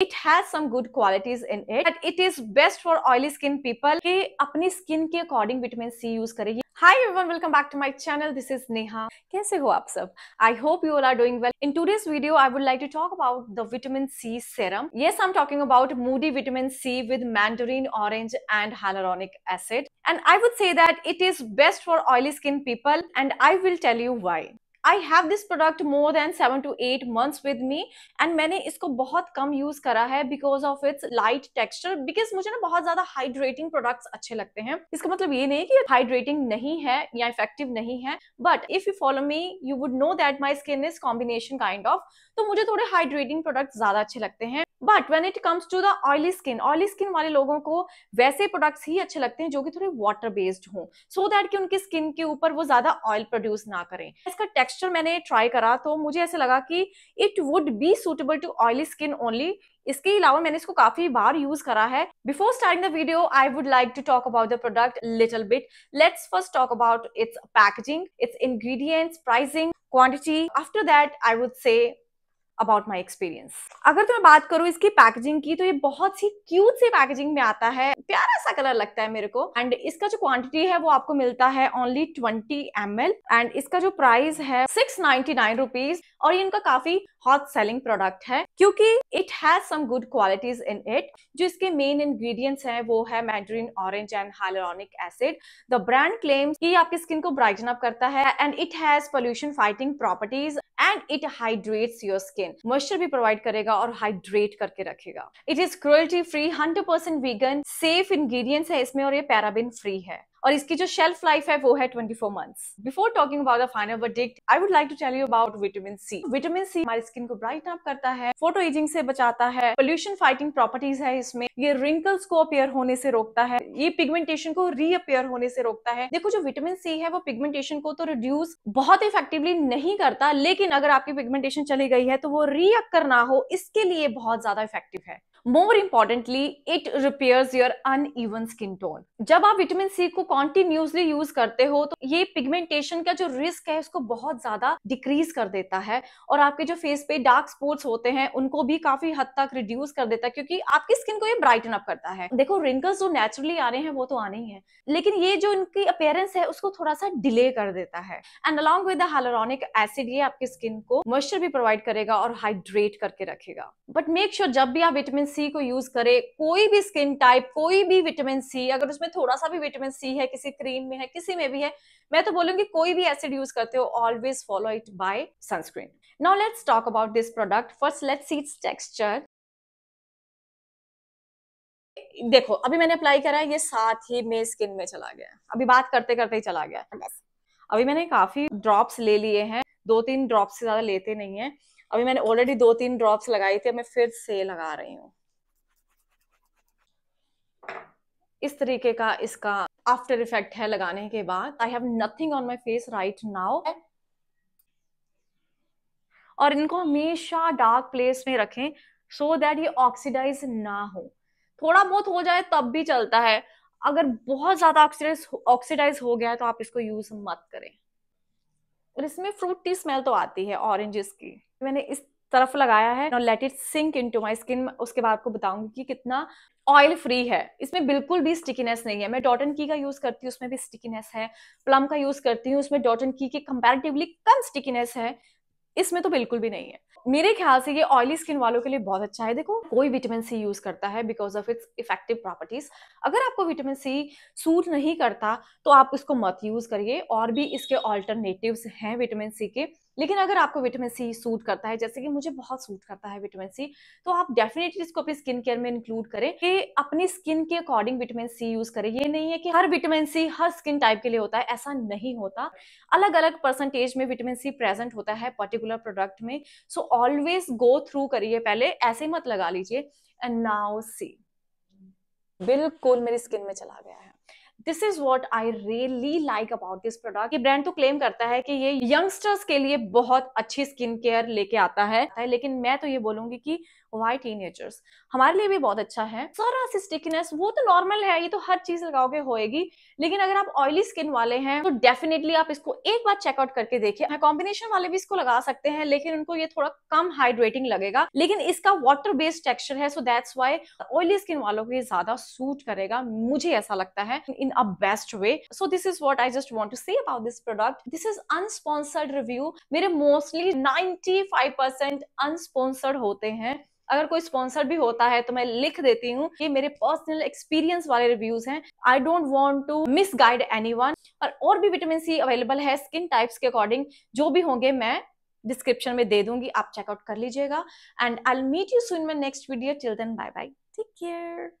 It has some good qualities in it. but it is best for oily skin people people कि skin skin according according c use use Hi everyone, welcome back to my channel. This is Neha. कैसे हो आप सब? I hope you all are doing well. In today's video, I would like to talk about the vitamin C serum. Yes, I'm talking about Moody vitamin C with mandarin orange and hyaluronic acid. And I would say that it is best for oily skin people and I will tell you why. I have this product more than seven to eight months with me and मैंने इसको बहुत कम use करा है because of its light texture because मुझे ना बहुत ज्यादा हाइड्रेटिंग प्रोडक्ट्स अच्छे लगते हैं इसका मतलब ये नहीं कि हाइड्रेटिंग नहीं है या इफेक्टिव नहीं है but if you follow me you would know that my skin is combination kind of तो मुझे थोड़े हाइड्रेटिंग प्रोडक्ट ज्यादा अच्छे लगते हैं but when it comes to the oily skin oily skin वाले लोगों को वैसे प्रोडक्ट्स ही अच्छे लगते हैं जो कि थोड़े वाटर बेस्ड हों सो दैट कि उनकी स्किन के ऊपर वो ज्यादा ऑयल प्रोड्यूस ना करें इसका टेक्स्ट टेक्सचर मैंने ट्राई करा तो मुझे ऐसे लगा कि it would be suitable to oily skin only इसके अलावा मैंने इसको काफी बार यूज करा है before starting the video I would like to talk about the product little bit let's first talk about its packaging its ingredients pricing quantity after that I would say about my experience अगर तो मैं बात करूँ इसकी packaging की तो ये बहुत ही क्यूट सी पैकेजिंग में आता है प्यारा सा कलर लगता है मेरे को एंड इसका जो क्वांटिटी है वो आपको मिलता है only twenty M L and इसका जो प्राइस है सिक्स नाइनटी नाइन रुपीज और ये इनका काफी हॉट सेलिंग प्रोडक्ट है क्योंकि it has some good qualities in it जो इसके मेन इंग्रेडिएंट्स हैं वो है mandarin orange and hyaluronic acid the brand claims कि आपकी स्किन को ब्राइटन अप करता है and it has pollution fighting properties and it hydrates your skin moisture भी प्रोवाइड करेगा और हाइड्रेट करके रखेगा it is cruelty free hundred percent vegan safe ingredients है इसमें और ये पैराबिन फ्री है और इसकी जो शेल्फ लाइफ है वो है 24 months before talking about the final verdict I would like to tell you about vitamin C vitamin C हमारी स्किन को ब्राइट अप करता है फोटो एजिंग से बचाता है पोल्यूशन फाइटिंग प्रॉपर्टीज है इसमें ये रिंकल्स को अपेयर होने से रोकता है ये पिगमेंटेशन को रीअपेयर होने से रोकता है देखो जो विटामिन सी है वो पिगमेंटेशन को तो रिड्यूस बहुत इफेक्टिवली नहीं करता लेकिन अगर आपकी पिगमेंटेशन चली गई है तो वो रीअक्कर ना हो इसके लिए बहुत ज्यादा इफेक्टिव है more importantly it repair your uneven skin tone जब आप विटामिन सी को कॉन्टिन्यूसली यूज करते हो तो ये पिगमेंटेशन का जो रिस्क है उसको बहुत ज्यादा डिक्रीज कर देता है और आपके जो फेस पे डार्क स्पॉट्स होते हैं उनको भी काफी हद तक रिड्यूस कर देता है क्योंकि आपकी स्किन को ये ब्राइटन अप करता है देखो रिंकल्स जो नेचुरली आ रहे हैं वो तो आने ही है लेकिन ये जो इनकी अपेयरेंस है उसको थोड़ा सा डिले कर देता है एंड अलॉन्ग विद एसिड ये आपकी स्किन को मॉइस्चर भी प्रोवाइड करेगा और हाइड्रेट करके रखेगा बट मेक श्योर जब भी आप विटामिन सी को यूज करें कोई भी स्किन टाइप कोई भी विटामिन सी अगर उसमें थोड़ा सा भी विटामिन सी है किसी क्रीम में है किसी में भी है मैं तो बोलूंगी कोई भी एसिड यूज करते हो always follow it by sunscreen now let's talk about this product first let's see its texture देखो अभी मैंने अप्लाई करा है ये साथ ही मेरे स्किन में चला गया अभी बात करते करते ही चला गया अभी मैंने काफी ड्रॉप्स ले लिए हैं दो तीन ड्रॉप्स से ज्यादा लेते नहीं है अभी मैंने ऑलरेडी दो तीन ड्रॉप्स लगाई थी मैं फिर से लगा रही हूँ इस तरीके का इसका आफ्टर इफेक्ट है लगाने के बाद I have nothing on my face right now और इनको हमेशा डार्क प्लेस में रखें सो so दैट ये ऑक्सीडाइज ना हो थोड़ा बहुत हो जाए तब भी चलता है अगर बहुत ज्यादा ऑक्सीडाइज ऑक्सीडाइज हो गया है तो आप इसको यूज मत करें और इसमें फ्रूट की स्मेल तो आती है ऑरेंजेस की मैंने इस तरफ लगाया है let it sink into my skin उसके बाद आपको बताऊंगी कि कितना ऑयल फ्री है इसमें बिल्कुल भी स्टिकीनेस नहीं है मैं डॉटन की का यूज करती हूँ उसमें भी स्टिकीनेस है प्लम का यूज करती हूँ उसमें डॉटन की के कंपेरेटिवली कम स्टिकीनेस है इसमें तो बिल्कुल भी नहीं है मेरे ख्याल से ये ऑयली स्किन वालों के लिए बहुत अच्छा है देखो कोई विटामिन सी यूज करता है because of its effective properties अगर आपको विटामिन सी सूट नहीं करता तो आप इसको मत यूज करिए और भी इसके ऑल्टरनेटिव्स हैं विटामिन सी के लेकिन अगर आपको विटामिन सी सूट करता है जैसे कि मुझे बहुत सूट करता है विटामिन सी तो आप डेफिनेटली इसको अपनी स्किन केयर में इंक्लूड करें कि अपनी स्किन के अकॉर्डिंग विटामिन सी यूज करें ये नहीं है कि हर विटामिन सी हर स्किन टाइप के लिए होता है ऐसा नहीं होता अलग अलग परसेंटेज में विटामिन सी प्रेजेंट होता है पर्टिकुलर पर्टिकुलर प्रोडक्ट में सो ऑलवेज गो थ्रू करिए पहले ऐसे मत लगा लीजिए एंड नाउ सी बिल्कुल मेरी स्किन में चला गया है this is what I really like about this product ये ब्रांड तो क्लेम करता है कि ये यंगस्टर्स के लिए बहुत अच्छी स्किन केयर लेके आता है लेकिन मैं तो ये बोलूंगी कि वाई टीनेजर्स हमारे लिए भी बहुत अच्छा है सारा सी स्टिकनेस वो तो नॉर्मल है ये तो हर चीज लगाओगे होएगी लेकिन अगर आप ऑयली स्किन वाले हैं तो डेफिनेटली आप इसको एक बार चेकआउट करके देखिए कॉम्बिनेशन वाले भी इसको लगा सकते हैं लेकिन उनको ये थोड़ा कम हाइड्रेटिंग लगेगा लेकिन इसका वाटर बेस्ड टेक्सचर है so that's why oily skin वालों को ये ज्यादा सूट करेगा मुझे ऐसा लगता है in a best way so this is what I just want to say about this product this is unsponsored review मेरे मोस्टली परसेंट अनस्पॉन्सर्ड होते हैं अगर कोई स्पॉन्सर भी होता है तो मैं लिख देती हूँ ये मेरे पर्सनल एक्सपीरियंस वाले रिव्यूज हैं I don't want to misguide any और और भी विटामिन सी अवेलेबल है स्किन टाइप्स के अकॉर्डिंग जो भी होंगे मैं डिस्क्रिप्शन में दे दूंगी आप चेकआउट कर लीजिएगा and I meet you soon my next video children bye bye take care